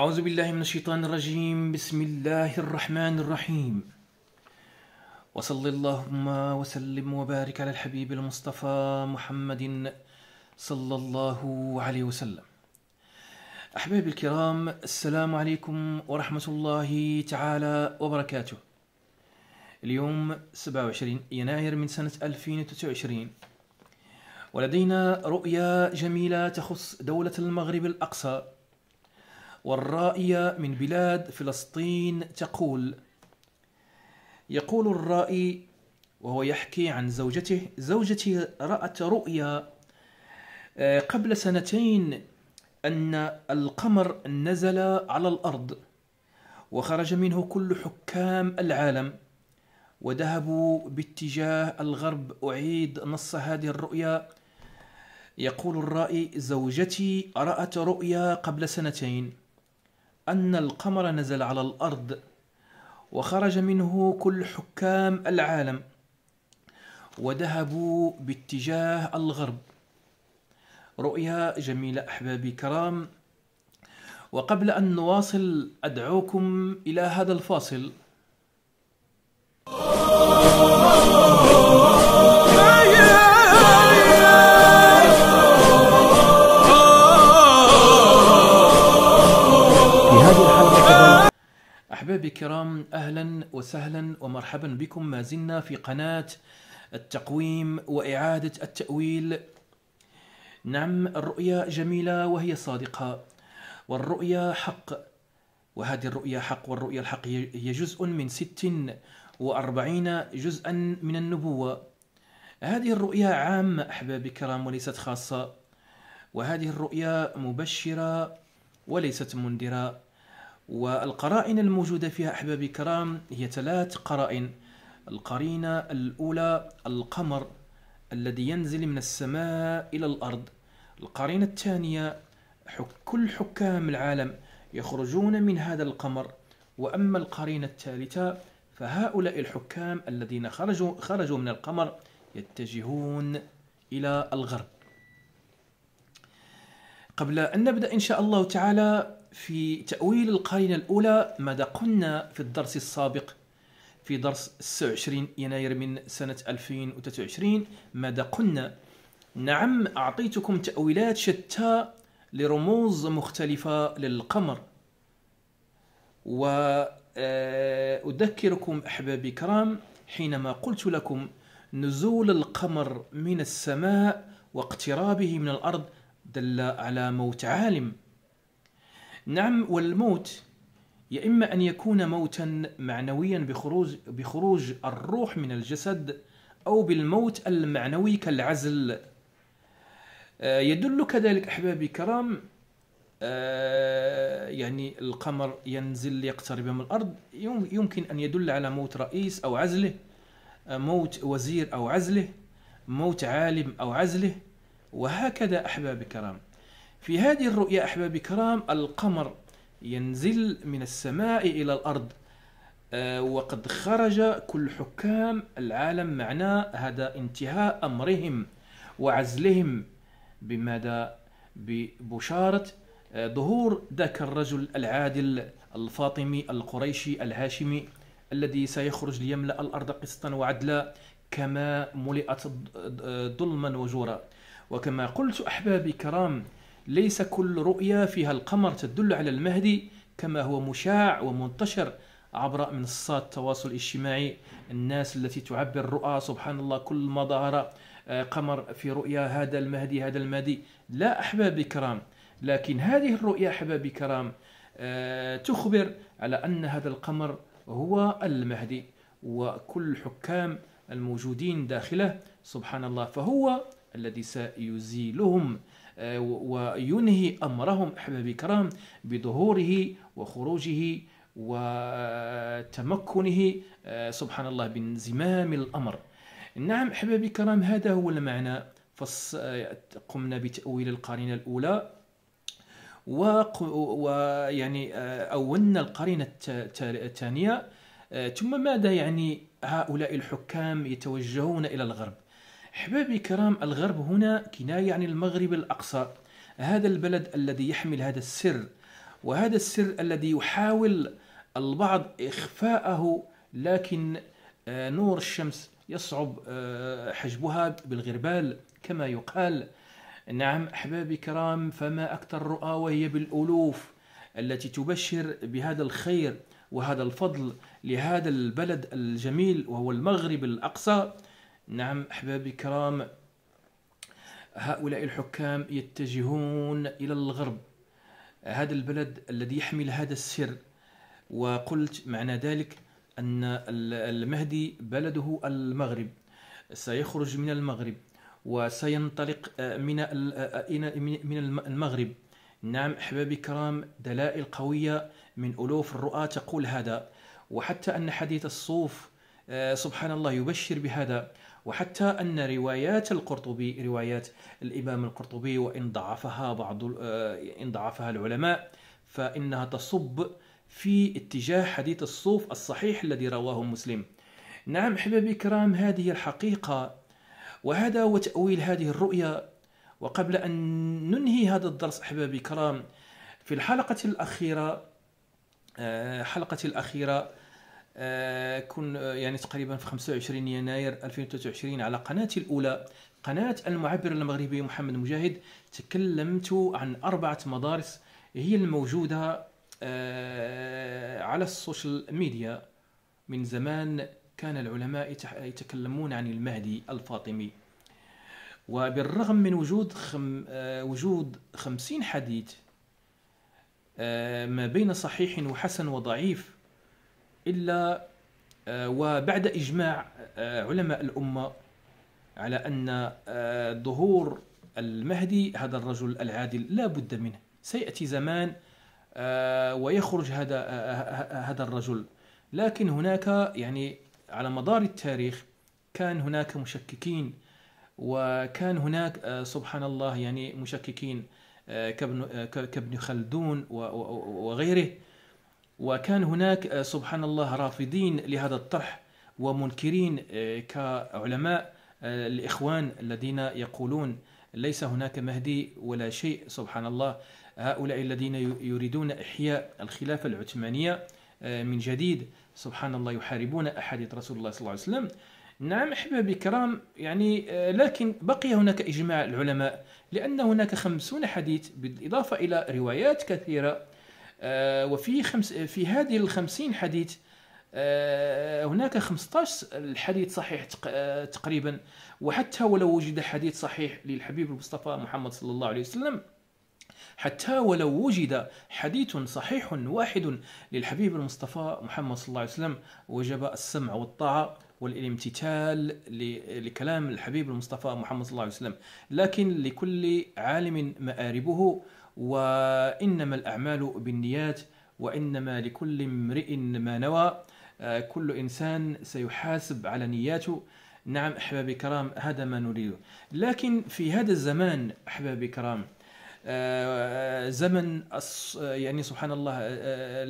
أعوذ بالله من الشيطان الرجيم بسم الله الرحمن الرحيم وصل اللهم وسلم وبارك على الحبيب المصطفى محمد صلى الله عليه وسلم أحبابي الكرام السلام عليكم ورحمة الله تعالى وبركاته اليوم 27 يناير من سنة 2029 ولدينا رؤية جميلة تخص دولة المغرب الأقصى والرائية من بلاد فلسطين تقول يقول الرائي وهو يحكي عن زوجته زوجتي رأت رؤيا آه، قبل سنتين أن القمر نزل على الأرض وخرج منه كل حكام العالم وذهبوا باتجاه الغرب أعيد نص هذه الرؤيا يقول الرائي زوجتي رأت رؤيا قبل سنتين أن القمر نزل على الأرض وخرج منه كل حكام العالم وذهبوا باتجاه الغرب رؤيا جميلة أحبابي كرام وقبل أن نواصل أدعوكم إلى هذا الفاصل الكرام اهلا وسهلا ومرحبا بكم ما زلنا في قناه التقويم واعاده التاويل. نعم الرؤيا جميله وهي صادقه والرؤيا حق وهذه الرؤيا حق والرؤيا الحق هي جزء من ست وأربعين جزءا من النبوة هذه الرؤيا عامة أحبابي الكرام وليست خاصة وهذه الرؤيا مبشرة وليست منذرة والقرائن الموجودة فيها أحبابي الكرام هي ثلاث قرائن القرينة الأولى القمر الذي ينزل من السماء إلى الأرض القرينة الثانية كل حكام العالم يخرجون من هذا القمر وأما القرينة الثالثة فهؤلاء الحكام الذين خرجوا, خرجوا من القمر يتجهون إلى الغرب قبل أن نبدأ إن شاء الله تعالى في تأويل القرينة الأولى ماذا قلنا في الدرس السابق في درس 26 يناير من سنة 2023 ماذا قلنا؟ نعم أعطيتكم تأويلات شتى لرموز مختلفة للقمر وأذكركم آه، أحبابي الكرام حينما قلت لكم نزول القمر من السماء واقترابه من الأرض دل على موت عالم نعم والموت يا إما أن يكون موتا معنويا بخروج, بخروج الروح من الجسد أو بالموت المعنوي كالعزل آه، يدل كذلك أحبابي الكرام آه، يعني القمر ينزل ليقترب من الأرض يمكن أن يدل على موت رئيس أو عزله آه، موت وزير أو عزله موت عالم أو عزله وهكذا أحبابي الكرام في هذه الرؤيا احبابي الكرام القمر ينزل من السماء إلى الأرض آه، وقد خرج كل حكام العالم معنا هذا انتهاء أمرهم وعزلهم بماذا ببشارة آه، ظهور ذاك الرجل العادل الفاطمي القريشي الهاشمي الذي سيخرج ليملأ الأرض قسطا وعدلا كما ملئت آه، ظلما وجورا وكما قلت أحبابي كرام ليس كل رؤيا فيها القمر تدل على المهدي كما هو مشاع ومنتشر عبر منصات التواصل الاجتماعي الناس التي تعبر رؤى سبحان الله كل ما ظهر آه، قمر في رؤيا هذا المهدي هذا المهدي لا أحبابي كرام لكن هذه الرؤيا أحبابي كرام آه، تخبر على أن هذا القمر هو المهدي وكل الحكام الموجودين داخله سبحان الله فهو الذي سيزيلهم وينهي أمرهم أحبابي كرام بظهوره وخروجه وتمكنه آه، سبحان الله من زمام الأمر نعم أحبابي كرام هذا هو المعنى آه، قمنا بتأويل القرينة الأولى ويعني آه، أولنا القرينة الثانية ثم ماذا يعني هؤلاء الحكام يتوجهون إلى الغرب أحبابي كرام الغرب هنا كناية عن المغرب الأقصى هذا البلد الذي يحمل هذا السر وهذا السر الذي يحاول البعض إخفاءه لكن آه، نور الشمس يصعب آه، حجبها بالغربال كما يقال نعم أحبابي كرام فما أكثر الرؤى وهي بالألوف التي تبشر بهذا الخير وهذا الفضل لهذا البلد الجميل وهو المغرب الأقصى نعم أحبابي الكرام هؤلاء الحكام يتجهون إلى الغرب هذا البلد الذي يحمل هذا السر وقلت معنى ذلك أن المهدي بلده المغرب سيخرج من المغرب وسينطلق آه، آه، من من المغرب نعم احبابي الكرام دلائل قويه من الوف الرؤى تقول هذا وحتى ان حديث الصوف آه، سبحان الله يبشر بهذا وحتى أن روايات القرطبي روايات الإمام القرطبي وإن ضعفها بعض آه، إن ضعفها العلماء فإنها تصب في اتجاه حديث الصوف الصحيح الذي رواه مسلم نعم حبايبي كرام هذه الحقيقة وهذا هو تأويل هذه الرؤية وقبل أن ننهي هذا الدرس أحبابي كرام في الحلقة الأخيرة آه، حلقة الأخيرة آه، كن آه، يعني تقريبا في 25 يناير 2023 على قناتي الاولى قناه المعبر المغربي محمد مجاهد تكلمت عن اربعه مدارس هي الموجوده آه، على السوشيال ميديا من زمان كان العلماء يتكلمون عن المهدي الفاطمي وبالرغم من وجود خم وجود خمسين حديث ما بين صحيح وحسن وضعيف الا آه، وبعد اجماع آه، علماء الامه على ان آه، ظهور المهدي هذا الرجل العادل لا بد منه سياتي زمان ويخرج هذا هذا الرجل لكن هناك يعني على مدار التاريخ كان هناك مشككين وكان هناك سبحان الله يعني مشككين كابن كابن خلدون وغيره وكان هناك آه، سبحان الله رافضين لهذا الطرح ومنكرين آه، كعلماء آه، الإخوان الذين يقولون ليس هناك مهدي ولا شيء سبحان الله هؤلاء الذين يريدون إحياء الخلافة العثمانية من جديد سبحان الله يحاربون أحاديث رسول الله صلى الله عليه وسلم نعم أحبابي الكرام يعني لكن بقي هناك إجماع العلماء لأن هناك خمسون حديث بالإضافة إلى روايات كثيرة آه، وفي خمس في هذه الخمسين حديث آه، هناك 15 الحديث صحيح آه، تقريبا وحتى ولو وجد حديث صحيح للحبيب المصطفى محمد صلى الله عليه وسلم حتى ولو وجد حديث صحيح واحد للحبيب المصطفى محمد صلى الله عليه وسلم وجب السمع والطاعة والامتثال لكلام الحبيب المصطفى محمد صلى الله عليه وسلم لكن لكل عالم مآربه وإنما الأعمال بالنيات وإنما لكل امرئ ما نوى آه، كل إنسان سيحاسب على نياته نعم أحبابي الكرام هذا ما نريده لكن في هذا الزمان أحبابي الكرام آه، زمن يعني سبحان الله آه،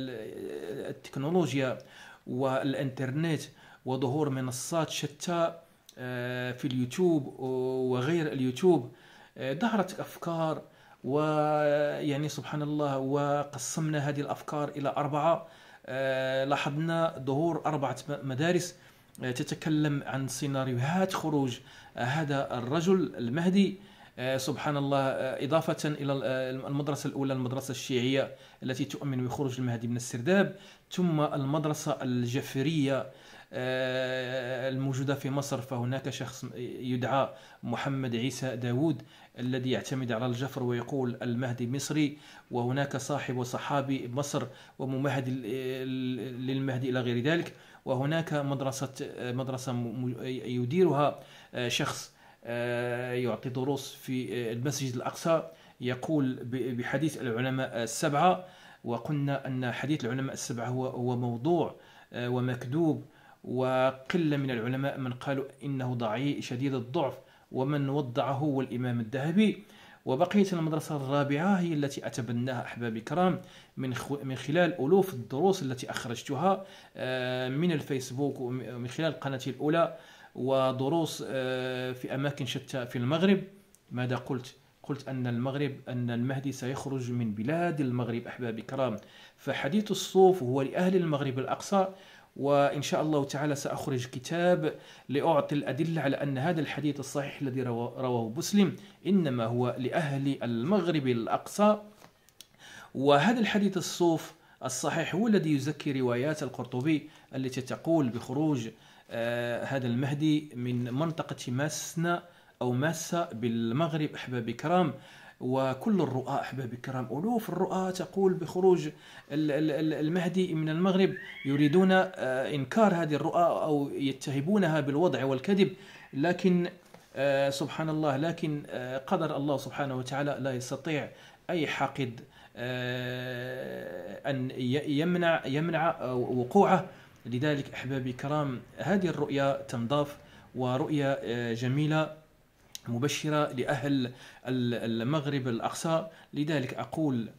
التكنولوجيا والانترنت وظهور منصات شتى في اليوتيوب وغير اليوتيوب ظهرت أفكار ويعني سبحان الله وقسمنا هذه الافكار الى اربعه آه، لاحظنا ظهور اربعه مدارس آه، تتكلم عن سيناريوهات خروج آه، هذا الرجل المهدي سبحان الله إضافة إلى المدرسة الأولى المدرسة الشيعية التي تؤمن بخروج المهدي من السرداب ثم المدرسة الجفرية الموجودة في مصر فهناك شخص يدعى محمد عيسى داود الذي يعتمد على الجفر ويقول المهدي مصري وهناك صاحب وصحابي مصر وممهد للمهدي إلى غير ذلك وهناك مدرسة مدرسة يديرها آه، شخص آه، يعطي دروس في آه، المسجد الأقصى يقول بحديث العلماء السبعة وقلنا أن حديث العلماء السبعة هو هو موضوع ومكذوب وقلة من العلماء من قالوا إنه ضعيف شديد الضعف ومن وضعه هو الإمام الذهبي وبقية المدرسة الرابعة هي التي أتبناها أحبابي كرام من من خلال ألوف الدروس التي أخرجتها آه، من الفيسبوك ومن خلال قناتي الأولى ودروس آه، في أماكن شتى في المغرب ماذا قلت؟ قلت أن المغرب أن المهدي سيخرج من بلاد المغرب أحبابي كرام فحديث الصوف هو لأهل المغرب الأقصى وإن شاء الله تعالى سأخرج كتاب لأعطي الأدلة على أن هذا الحديث الصحيح الذي رواه مسلم إنما هو لأهل المغرب الأقصى وهذا الحديث الصوف الصحيح هو الذي يزكي روايات القرطبي التي تقول بخروج آه، هذا المهدي من منطقة ماسنا أو ماسة بالمغرب أحباب كرام وكل الرؤى أحبابي الكرام ألوف الرؤى تقول بخروج المهدي من المغرب يريدون آه، إنكار هذه الرؤى أو يتهمونها بالوضع والكذب لكن آه، سبحان الله لكن آه، قدر الله سبحانه وتعالى لا يستطيع أي حاقد أن يمنع يمنع وقوعه لذلك أحبابي الكرام هذه الرؤيا تنضاف ورؤية جميلة مبشرة لأهل المغرب الأقصى لذلك أقول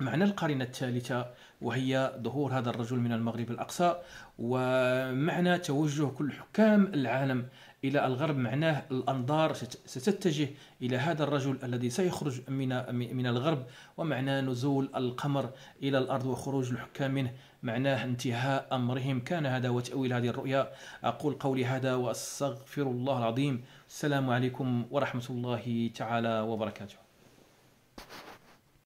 معنى القرينة الثالثة وهي ظهور هذا الرجل من المغرب الأقصى ومعنى توجه كل حكام العالم الى الغرب معناه الانظار ستتجه الى هذا الرجل الذي سيخرج من من الغرب ومعنى نزول القمر الى الارض وخروج الحكام منه معناه انتهاء امرهم كان هذا وتاويل هذه الرؤيا اقول قولي هذا واستغفر الله العظيم السلام عليكم ورحمه الله تعالى وبركاته